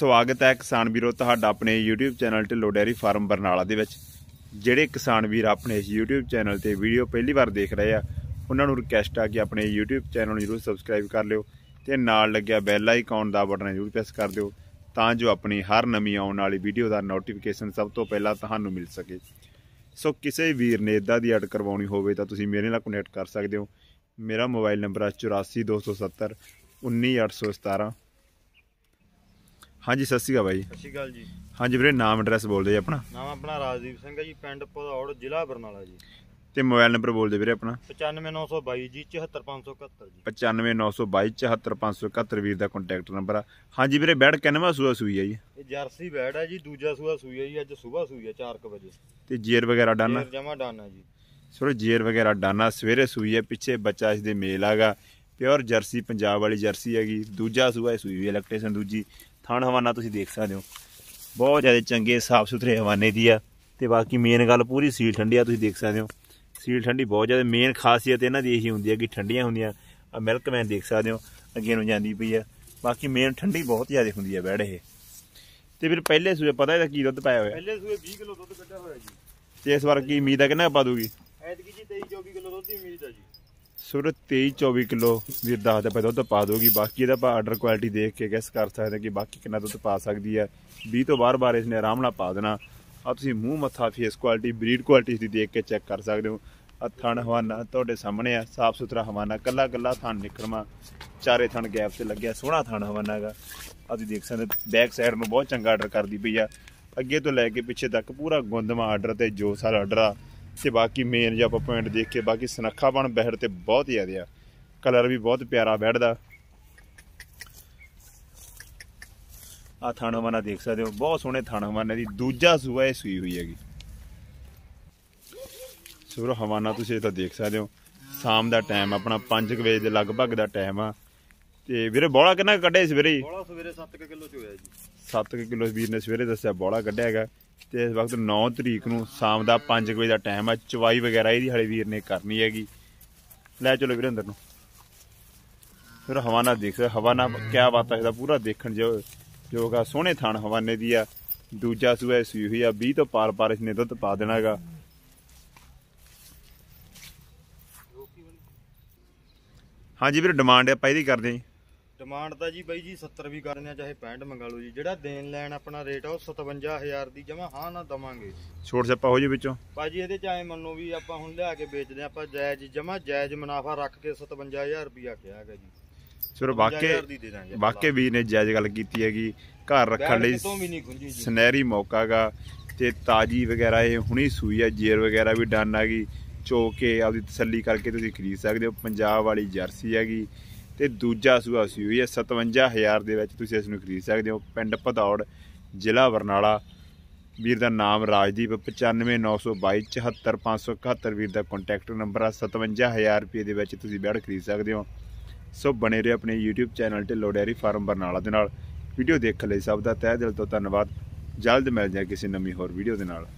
ਸਵਾਗਤ ਹੈ ਕਿਸਾਨ ਵੀਰੋ ਤੁਹਾਡਾ ਆਪਣੇ YouTube ਚੈਨਲ ਤੇ ਡੈਰੀ ਫਾਰਮ ਬਰਨਾਲਾ ਦੇ ਵਿੱਚ ਜਿਹੜੇ ਕਿਸਾਨ ਵੀਰ ਆਪਣੇ ਇਸ YouTube ਚੈਨਲ ਤੇ ਵੀਡੀਓ ਪਹਿਲੀ ਵਾਰ ਦੇਖ ਰਹੇ ਆ ਉਹਨਾਂ ਨੂੰ ਰਿਕਵੈਸਟ ਆ ਕਿ ਆਪਣੇ YouTube ਚੈਨਲ ਨੂੰ ਜਰੂਰ ਸਬਸਕ੍ਰਾਈਬ ਕਰ ਲਿਓ ਤੇ ਨਾਲ ਲੱਗਿਆ ਬੈਲ ਆਈਕਨ ਦਾ ਬਟਨ ਜਰੂਰ ਪ੍ਰੈਸ ਕਰ ਦਿਓ ਤਾਂ ਜੋ ਆਪਣੀ ਹਰ ਨਵੀਂ ਆਉਣ ਵਾਲੀ ਵੀਡੀਓ ਦਾ ਨੋਟੀਫਿਕੇਸ਼ਨ ਸਭ ਤੋਂ ਪਹਿਲਾਂ ਤੁਹਾਨੂੰ ਮਿਲ ਸਕੇ ਸੋ ਕਿਸੇ ਵੀਰ ਨੇ ਇਦਾਂ ਦੀ ਐਡ ਕਰਵਾਉਣੀ ਹੋਵੇ ਤਾਂ ਤੁਸੀਂ ਮੇਰੇ ਨਾਲ ਕਨੈਕਟ ਕਰ ਸਕਦੇ ਹੋ ਮੇਰਾ ਮੋਬਾਈਲ ਨੰਬਰ ਹੈ 84270 19817 ਹਾਂਜੀ ਸਤਿ ਸ਼੍ਰੀ ਅਕਾਲ ਬਾਈ ਸਤਿ ਸ਼੍ਰੀ ਅਕਾਲ ਜੀ ਹਾਂਜੀ ਵੀਰੇ ਨਾਮ ਐਡਰੈਸ ਬੋਲ ਦੇ ਜੀ ਆਪਣਾ ਨਾਮ ਆਪਣਾ ਰਾਜਦੀਪ ਸਿੰਘ ਹੈ ਜੀ ਪਿੰਡ ਪੋੜ ਜ਼ਿਲ੍ਹਾ ਬਰਨਾਲਾ ਜੀ ਤੇ ਮੋਬਾਈਲ ਨੰਬਰ ਬੋਲ ਦੇ ਵੀਰੇ ਆਪਣਾ 95922 ਜੀ 74571 ਜੀ 95922 74571 ਵੀਰ ਦਾ ਕੰਟੈਕਟ ਨੰਬਰ ਆ ਹਾਂਜੀ ਵੀਰੇ ਬੈਡ ਕਿੰਨਵਾ ਸੂਆ ਸੂਈ ਆ ਜੀ ਇਹ ਜਰਸੀ ਬੈਡ ਆ ਜੀ ਦੂਜਾ ਸੂਆ ਸੂਈ ਆ ਜੀ ਅੱਜ ਸਵੇਰ ਸੂਈ ਆ 4:00 ਵਜੇ ਤੇ ਜੇਰ ਵਗੈਰਾ ਡਾਨਾ ਜੇਰ ਜਮਾ ਡਾਨਾ ਜੀ ਸਿਰੋ ਜੇਰ ਵਗੈਰਾ ਡਾਨਾ ਸਵੇਰੇ ਸੂਈ ਆ ਪਿੱਛੇ ਬੱਚਾ ਇਸ ਦੇ ਮੇਲ ਆਗਾ ਪਿਓਰ ਜਰਸੀ ਪੰਜਾਬ ਵਾਲੀ ਜਰਸੀ ਹੈਗੀ ਦੂਜਾ ਸੂਆ ਸੂਈ ਹੋਈ ਇਲੈਕਟ੍ਰੀਸ਼ਨ ਦੂਜੀ ਥਣ ਹਵਾਨਾ ਤੁਸੀਂ ਦੇਖ ਸਕਦੇ ਹੋ ਬਹੁਤ ਜ਼ਿਆਦਾ ਚੰਗੇ ਸਾਫ ਸੁਥਰੇ ਹਵਾਨੇ ਦੀ ਆ ਤੇ ਬਾਕੀ ਮੇਨ ਗੱਲ ਪੂਰੀ ਸੀਲ ਠੰਡੀ ਆ ਤੁਸੀਂ ਦੇਖ ਸਕਦੇ ਹੋ ਸੀਲ ਠੰਡੀ ਬਹੁਤ ਜ਼ਿਆਦਾ ਮੇਨ ਖਾਸੀਅਤ ਇਹਨਾਂ ਦੀ ਇਹੀ ਹੁੰਦੀ ਹੈ ਕਿ ਠੰਡੀਆਂ ਹੁੰਦੀਆਂ ਆ ਮਿਲਕ ਮੈਨ ਦੇਖ ਸਕਦੇ ਹੋ ਅੱਗੇ ਨੂੰ ਜਾਂਦੀ ਪਈ ਆ ਬਾਕੀ ਮੇਨ ਠੰਡੀ ਬਹੁਤ ਜ਼ਿਆਦਾ ਹੁੰਦੀ ਆ ਬੈੜ ਇਹ ਤੇ ਫਿਰ ਪਹਿਲੇ ਸੂਏ ਪਤਾ ਇਹਦਾ ਕੀ ਦੁੱਧ ਪਾਇਆ ਹੋਇਆ ਪਹਿਲੇ ਸੂਏ 20 ਕਿਲੋ ਦੁੱਧ ਕੱਢਿਆ ਹੋਇਆ ਜੀ ਤੇ ਇਸ ਵਾਰ ਕੀ ਉਮੀਦ ਆ ਕਿੰਨਾ ਪਾ ਦੂਗੀ ਸੂਰਤ 23 24 ਕਿਲੋ ਦੀ 10 ਦਾ ਦੁੱਧ ਪਾ ਦੋਗੀ ਬਾਕੀ ਇਹਦਾ ਆਪਾਂ ਆਰਡਰ ਕੁਆਲਿਟੀ ਦੇਖ ਕੇ ਗੈਸ ਕਰ ਸਕਦੇ ਕਿ ਬਾਕੀ ਕਿੰਨਾ ਦੁੱਧ ਪਾ ਸਕਦੀ ਹੈ 20 ਤੋਂ ਬਾਅਦ ਬਾਰ ਇਸਨੇ ਆਰਾਮ ਨਾਲ ਪਾ ਦੇਣਾ ਆ ਤੁਸੀਂ ਮੂੰਹ ਮੱਥਾ ਫੇਸ ਕੁਆਲਿਟੀ ਬਰੀਡ ਕੁਆਲਿਟੀ ਦੀ ਦੇਖ ਕੇ ਚੈੱਕ ਕਰ ਸਕਦੇ ਹੋ ਆ ਥਣ ਹਵਾਨਾ ਤੁਹਾਡੇ ਸਾਹਮਣੇ ਆ ਸਾਫ ਸੁਥਰਾ ਹਵਾਨਾ ਕੱਲਾ ਕੱਲਾ ਥਣ ਨਿਕਰਮਾ ਚਾਰੇ ਥਣ ਗੈਪ ਤੇ ਲੱਗਿਆ ਸੋਹਣਾ ਥਣ ਹਵਾਨਾ ਹੈਗਾ ਆ ਤੁਸੀਂ ਦੇਖ ਸਕਦੇ ਬੈਕ ਸਾਈਡ ਨੂੰ ਬਹੁਤ ਚੰਗਾ ਆਰਡਰ ਕਰਦੀ ਪਈ ਆ ਅੱਗੇ ਤੋਂ ਲੈ ਕੇ ਪਿੱਛੇ ਤੱਕ ਪੂਰਾ ਗੁੰਦਮਾ ਆਰਡਰ ਤੇ ਜੋਸਾਲ ਆਰਡਰ ਆ ਤੇ ਬਾਕੀ ਮੇਨ ਜੇ ਆਪਾਂ ਪੁਆਇੰਟ ਦੇਖ ਕੇ ਬਾਕੀ ਸਨੱਖਾਪਣ ਬਹਿਰ ਤੇ ਬਹੁਤ ਜ਼ਿਆਦਾ ਆ ਕਲਰ ਵੀ ਬਹੁਤ ਪਿਆਰਾ ਬੈੱਡ ਦਾ ਆ ਥਾਣਾਵਾਨਾ ਦੇਖ ਸਕਦੇ ਹੋ ਬਹੁਤ ਸੋਹਣੇ ਥਾਣਾਵਾਨੇ ਦੀ ਦੂਜਾ ਸੂਆ ਇਹ ਸੂਈ ਹੋਈ ਹੈਗੀ ਸੂਰ ਹਵਾਨਾ ਤੁਸੀਂ ਇਹ ਤਾਂ ਦੇਖ ਸਕਦੇ ਹੋ ਸ਼ਾਮ ਦਾ ਟਾਈਮ ਆਪਣਾ 5 ਵਜੇ ਦੇ ਲਗਭਗ ਦਾ ਟਾਈਮ ਆ ਤੇ ਵੀਰੇ ਬੋਲਾ ਕਿੰਨਾ ਕੱਢਿਆ ਸਵੇਰੇ ਬੋਲਾ ਸਵੇਰੇ 7 ਕਿਲੋ ਚ ਹੋਇਆ ਜੀ 7 ਕਿਲੋ ਵੀਰ ਨੇ ਸਵੇਰੇ ਦੱਸਿਆ ਬੋਲਾ ਕੱਢਿਆ ਹੈਗਾ ਤੇ ਇਸ ਵਕਤ 9 ਤਰੀਕ ਨੂੰ ਸ਼ਾਮ ਦਾ 5 ਵਜੇ ਦਾ ਟਾਈਮ ਆ ਚਵਾਈ ਵਗੈਰਾ ਇਹਦੀ ਹਲੇ ਵੀਰ ਨੇ ਕਰਨੀ ਹੈਗੀ ਲੈ ਚਲੋ ਵੀਰ ਅੰਦਰ ਨੂੰ ਫਿਰ ਹਵਾਨਾ ਦੇਖ ਹਵਾਨਾ ਕਿਆ ਬਾਤ ਹੈ ਇਹਦਾ ਪੂਰਾ ਦੇਖਣ ਜੋ ਜੋਗਾ ਸੋਹਣੇ ਥਾਨ ਹਵਾਨੇ ਦੀ ਆ ਦੂਜਾ ਸੂਆ ਸੂਈ ਹੋਈ ਆ 20 ਤੋਂ ਪਾਰ ਬਾਰਿਸ਼ ਨੇ ਦੁੱਧ ਪਾ ਦੇਣਾਗਾ ਹਾਂਜੀ ਵੀਰ ਡਿਮਾਂਡ ਆਪਾਂ ਇਹਦੀ ਕਰਦੇ ਜੀ ਡਿਮਾਂਡ ਤਾਂ ਜੀ ਬਾਈ ਜੀ 70 ਵੀ ਕਰਨੇ ਆ ਚਾਹੇ 65 ਮੰਗਾ ਲਓ ਜੀ ਜਿਹੜਾ ਦੇਣ ਲੈਣ ਆਪਣਾ ਰੇਟ ਆ ਉਹ 57000 ਦੀ ਜਮਾ ਹਾਂ ਨਾ ਦਵਾਂਗੇ ਛੋਟ ਛੱਪਾ ਹੋ ਜੇ ਵਿੱਚੋਂ ਬਾਜੀ ਇਹਦੇ ਚਾਹੇ ਮੰਨੋ ਵੀ ਆਪਾਂ ਹੁਣ ਲਿਆ ਕੇ ਵੇਚਦੇ ਆਪਾਂ ਜਾਇਜ਼ ਜਮਾ ਜਾਇਜ਼ ਮੁਨਾਫਾ ਰੱਖ ਕੇ 57000 ਰੁਪਇਆ ਕਿਹਾ ਹੈਗਾ ਜੀ ਸਿਰ ਵਾਕੇ ਵਾਕੇ ਵੀ ਨੇ ਜਾਇਜ਼ ਗੱਲ ਕੀਤੀ ਹੈਗੀ ਘਰ ਰੱਖਣ ਲਈ ਸੁਨਹਿਰੀ ਮੌਕਾਗਾ ਤੇ ਤਾਜੀ ਵਗੈਰਾ ਇਹ ਹੁਣੀ ਸੂਈ ਆ ਜੇਰ ਵਗੈਰਾ ਵੀ ਡਨ ਆ ਗਈ ਚੋਕੇ ਆਪਦੀ ਤਸੱਲੀ ਕਰਕੇ ਤੁਸੀਂ ਖਰੀਦ ਸਕਦੇ ਹੋ ਪੰਜਾਬ ਵਾਲੀ ਜਰਸੀ ਹੈਗੀ ਤੇ ਦੂਜਾ ਸੂਆ ਸੀ ਉਹ ਹੈ 57000 ਦੇ ਵਿੱਚ ਤੁਸੀਂ ਇਸ ਨੂੰ ਖਰੀਦ ਸਕਦੇ ਹੋ ਪਿੰਡ ਪਧੌੜ ਜ਼ਿਲ੍ਹਾ ਬਰਨਾਲਾ ਵੀਰ ਦਾ ਨਾਮ ਰਾਜਦੀਪ 9592274571 ਵੀਰ ਦਾ ਕੰਟੈਕਟ ਨੰਬਰ ਆ 57000 ਰੁਪਏ ਦੇ ਵਿੱਚ ਤੁਸੀਂ ਬੈਡ ਖਰੀਦ ਸਕਦੇ ਹੋ ਸੋ ਬਣੇ ਰਹੇ ਆਪਣੇ YouTube ਚੈਨਲ ਤੇ ਲੋਡੈਰੀ ਫਾਰਮ ਬਰਨਾਲਾ ਦੇ ਨਾਲ ਵੀਡੀਓ ਦੇਖਣ ਲਈ ਸਭ ਦਾ ਤਹਿ ਦਿਲ ਤੋਂ ਧੰਨਵਾਦ ਜਲਦ ਮਿਲ ਜਾਏ ਕਿਸੇ ਨਵੀਂ ਹੋਰ ਵੀਡੀਓ ਦੇ ਨਾਲ